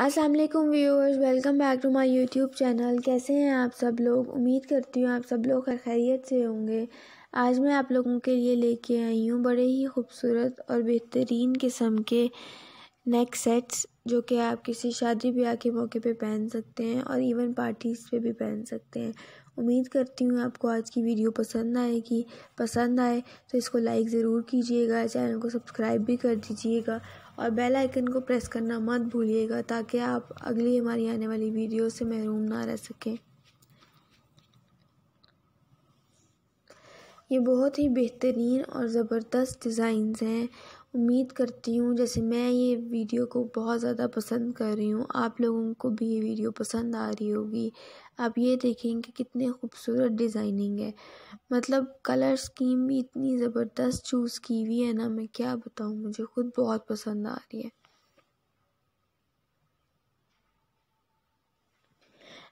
Aslam viewers welcome back to my YouTube channel कैसे हैं आप सब लोग उम्मीद करती हूँ आप सब लोग खैरियत से होंगे आज मैं आप लोगों के लिए लेके आई हूँ बड़े ही खूबसूरत और बेहतरीन किस्म के नेक सेट्स जो कि आप किसी शादी ब्याह के मौके पे पहन सकते हैं और इवन पार्टीज़ पे भी पहन सकते हैं उम्मीद करती हूँ आपको आज की वीडियो पसंद आएगी पसंद आए तो इसको लाइक ज़रूर कीजिएगा चैनल को सब्सक्राइब भी कर दीजिएगा और बेल आइकन को प्रेस करना मत भूलिएगा ताकि आप अगली हमारी आने वाली वीडियो से महरूम ना रह सकें ये बहुत ही बेहतरीन और ज़बरदस्त डिज़ाइंस हैं उम्मीद करती हूँ जैसे मैं ये वीडियो को बहुत ज़्यादा पसंद कर रही हूँ आप लोगों को भी ये वीडियो पसंद आ रही होगी आप ये देखें कि कितने खूबसूरत डिज़ाइनिंग है मतलब कलर स्कीम भी इतनी ज़बरदस्त चूज़ की हुई है ना मैं क्या बताऊँ मुझे खुद बहुत पसंद आ रही है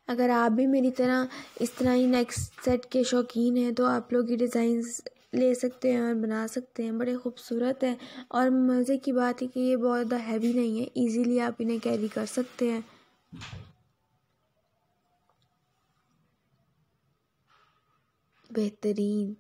अगर आप भी मेरी तरह इस तरह ही नेक्स्ट सेट के शौकीन हैं तो आप लोग ये डिज़ाइंस ले सकते हैं और बना सकते हैं बड़े ख़ूबसूरत हैं और मज़े की बात है कि ये बहुत ज़्यादा हैवी नहीं है इजीली आप इन्हें कैरी कर सकते हैं बेहतरीन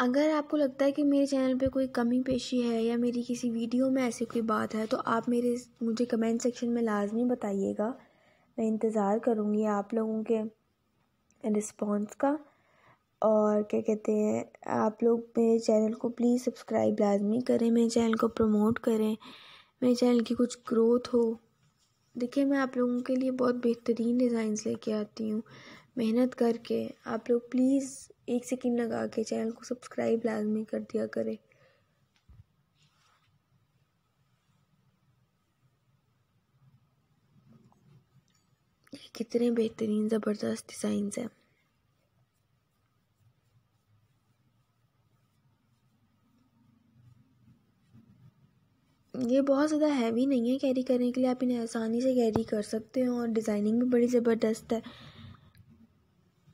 अगर आपको लगता है कि मेरे चैनल पे कोई कमी पेशी है या मेरी किसी वीडियो में ऐसी कोई बात है तो आप मेरे मुझे कमेंट सेक्शन में लाजमी बताइएगा मैं इंतज़ार करूँगी आप लोगों के रिस्पॉन्स का और क्या कहते हैं आप लोग मेरे चैनल को प्लीज़ सब्सक्राइब लाजमी करें मेरे चैनल को प्रमोट करें मेरे चैनल की कुछ ग्रोथ हो देखिए मैं आप लोगों के लिए बहुत बेहतरीन डिज़ाइंस लेके आती हूँ मेहनत करके आप लोग प्लीज़ एक सेकेंड लगा के चैनल को सब्सक्राइब लाजमी कर दिया करें कितने बेहतरीन ज़बरदस्त डिज़ाइंस हैं ये बहुत ज़्यादा हैवी नहीं है कैरी करने के लिए आप इन्हें आसानी से कैरी कर सकते हो और डिज़ाइनिंग भी बड़ी ज़बरदस्त है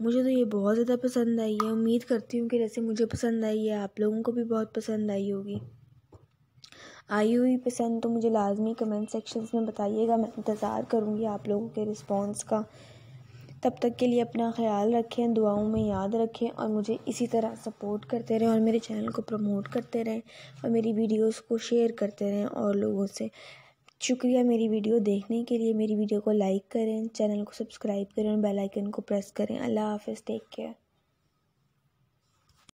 मुझे तो ये बहुत ज़्यादा पसंद आई है उम्मीद करती हूँ कि जैसे मुझे पसंद आई है आप लोगों को भी बहुत पसंद आई होगी आई हुई पसंद तो मुझे लाजमी कमेंट सेक्शंस में बताइएगा मैं इंतज़ार करूँगी आप लोगों के रिस्पॉन्स का तब तक के लिए अपना ख्याल रखें दुआओं में याद रखें और मुझे इसी तरह सपोर्ट करते रहें और मेरे चैनल को प्रमोट करते रहें और मेरी वीडियोस को शेयर करते रहें और लोगों से शुक्रिया मेरी वीडियो देखने के लिए मेरी वीडियो को लाइक करें चैनल को सब्सक्राइब करें और बेल आइकन को प्रेस करें अल्लाह हाफिज़ टेक केयर